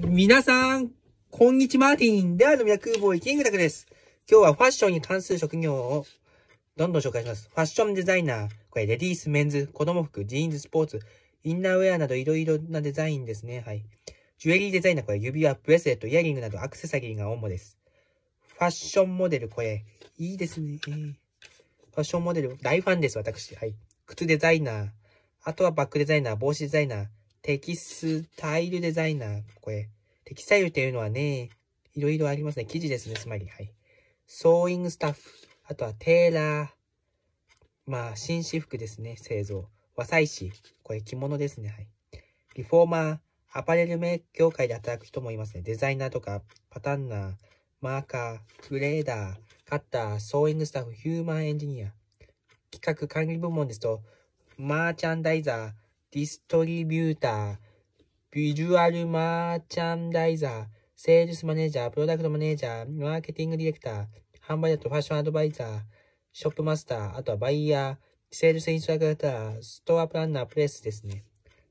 皆さん、こんにちは、マーティン。では、のみな空ーイキングタクです。今日はファッションに関する職業をどんどん紹介します。ファッションデザイナー。これ、レディース、メンズ、子供服、ジーンズ、スポーツ、インナーウェアなどいろいろなデザインですね。はい。ジュエリーデザイナー。これ、指輪、ブレスレット、イヤリングなどアクセサリーが主です。ファッションモデル、これ、いいですね。ファッションモデル、大ファンです、私。はい。靴デザイナー。あとはバックデザイナー、帽子デザイナー。テキスタイルデザイナー。これ、テキスタイルっていうのはね、いろいろありますね。生地ですね、つまり。はい。ソーイングスタッフ。あとはテーラー。まあ、紳士服ですね、製造。和裁師。これ着物ですね、はい。リフォーマー。アパレルメ業界で働く人もいますね。デザイナーとか、パタンナー、マーカー、グレーダー、カッター、ソーイングスタッフ、ヒューマンエンジニア。企画管理部門ですと、マーチャンダイザー、ディストリビューター、ビジュアルマーチャンダイザー、セールスマネージャー、プロダクトマネージャー、マーケティングディレクター、販売だとファッションアドバイザー、ショップマスター、あとはバイヤー、セールスインストラクター、ストアプランナー、プレスですね。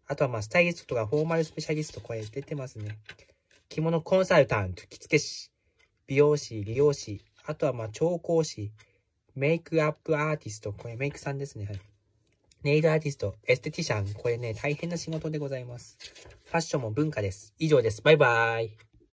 あとはまあ、スタイリストとかフォーマルスペシャリスト、これ出てますね。着物コンサルタント、着付け師、美容師、理容師、あとはまあ、調香師、メイクアップアーティスト、これメイクさんですね。はい。ネイルアーティスト、エステティシャン、これね、大変な仕事でございます。ファッションも文化です。以上です。バイバーイ。